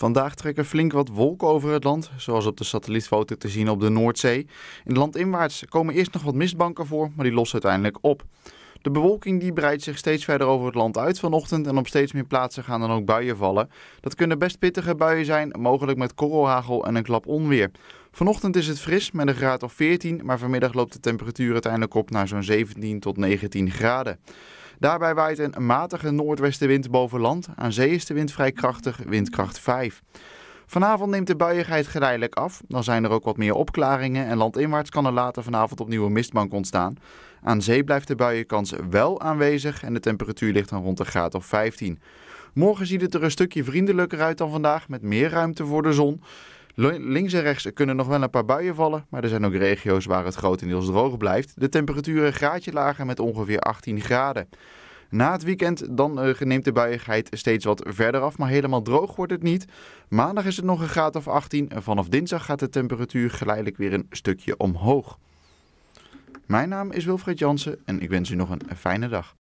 Vandaag trekken flink wat wolken over het land, zoals op de satellietfoto te zien op de Noordzee. In landinwaarts komen eerst nog wat mistbanken voor, maar die lossen uiteindelijk op. De bewolking die breidt zich steeds verder over het land uit vanochtend en op steeds meer plaatsen gaan dan ook buien vallen. Dat kunnen best pittige buien zijn, mogelijk met korrelhagel en een klap onweer. Vanochtend is het fris met een graad of 14, maar vanmiddag loopt de temperatuur uiteindelijk op naar zo'n 17 tot 19 graden. Daarbij waait een matige noordwestenwind boven land. Aan zee is de wind vrij krachtig, windkracht 5. Vanavond neemt de buiigheid geleidelijk af. Dan zijn er ook wat meer opklaringen en landinwaarts kan er later vanavond opnieuw een mistbank ontstaan. Aan zee blijft de buienkans wel aanwezig en de temperatuur ligt dan rond de graad of 15. Morgen ziet het er een stukje vriendelijker uit dan vandaag met meer ruimte voor de zon. Links en rechts kunnen nog wel een paar buien vallen, maar er zijn ook regio's waar het grotendeels droog blijft. De temperaturen een graadje lager met ongeveer 18 graden. Na het weekend dan eh, neemt de buiigheid steeds wat verder af, maar helemaal droog wordt het niet. Maandag is het nog een graad of 18 en vanaf dinsdag gaat de temperatuur geleidelijk weer een stukje omhoog. Mijn naam is Wilfred Jansen en ik wens u nog een fijne dag.